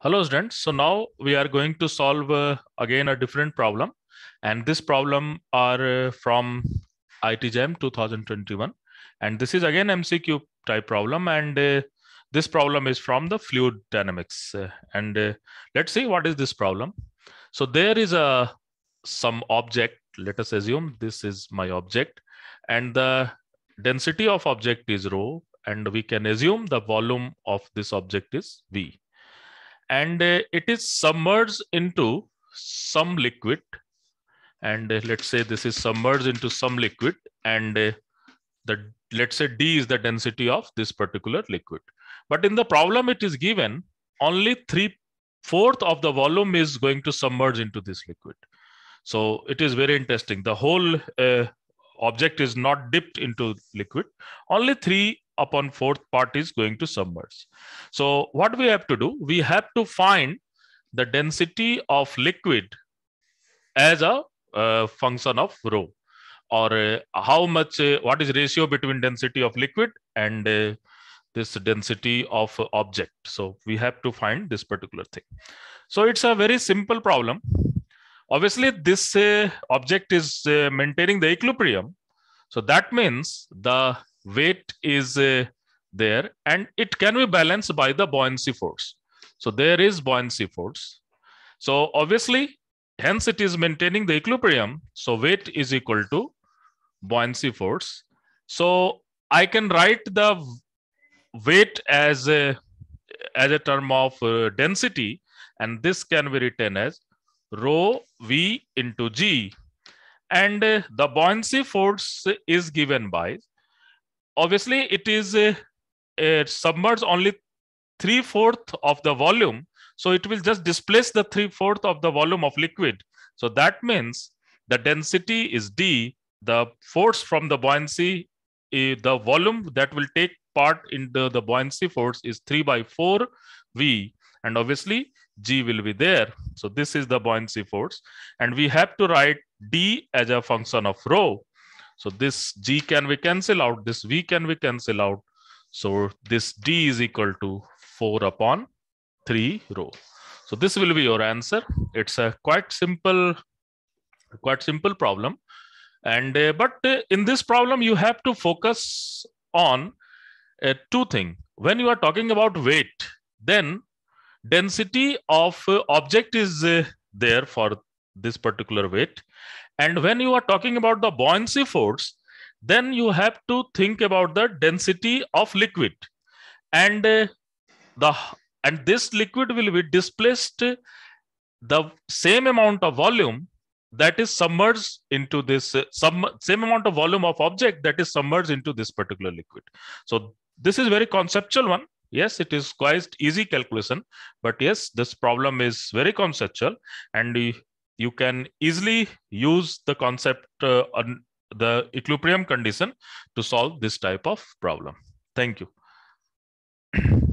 Hello students. So now we are going to solve uh, again a different problem. And this problem are uh, from ITGM 2021. And this is again MCQ type problem. And uh, this problem is from the fluid dynamics. Uh, and uh, let's see what is this problem. So there is a some object. Let us assume this is my object. And the density of object is rho. And we can assume the volume of this object is V and uh, it is submerged into some liquid and uh, let's say this is submerged into some liquid and uh, the let's say d is the density of this particular liquid but in the problem it is given only three fourth of the volume is going to submerge into this liquid so it is very interesting the whole uh, object is not dipped into liquid only three upon fourth part is going to submerge. So what we have to do, we have to find the density of liquid as a uh, function of rho or uh, how much, uh, what is ratio between density of liquid and uh, this density of object. So we have to find this particular thing. So it's a very simple problem. Obviously, this uh, object is uh, maintaining the equilibrium. So that means the weight is uh, there and it can be balanced by the buoyancy force. So there is buoyancy force. So obviously, hence it is maintaining the equilibrium. So weight is equal to buoyancy force. So I can write the weight as a, as a term of uh, density and this can be written as rho v into g and uh, the buoyancy force is given by obviously it is a, uh, a uh, submerged only three fourth of the volume so it will just displace the three fourth of the volume of liquid so that means the density is d the force from the buoyancy eh, the volume that will take part into the buoyancy force is 3 by 4 v and obviously g will be there so this is the buoyancy force and we have to write d as a function of rho so this G can we cancel out, this V can we cancel out. So this D is equal to 4 upon 3 rho. So this will be your answer. It's a quite simple, quite simple problem. And uh, but uh, in this problem, you have to focus on uh, two things. When you are talking about weight, then density of uh, object is uh, there for this particular weight and when you are talking about the buoyancy force, then you have to think about the density of liquid. And uh, the and this liquid will be displaced the same amount of volume that is submerged into this uh, sum, same amount of volume of object that is submerged into this particular liquid. So this is very conceptual one. Yes, it is quite easy calculation, but yes, this problem is very conceptual and uh, you can easily use the concept uh, on the equilibrium condition to solve this type of problem. Thank you.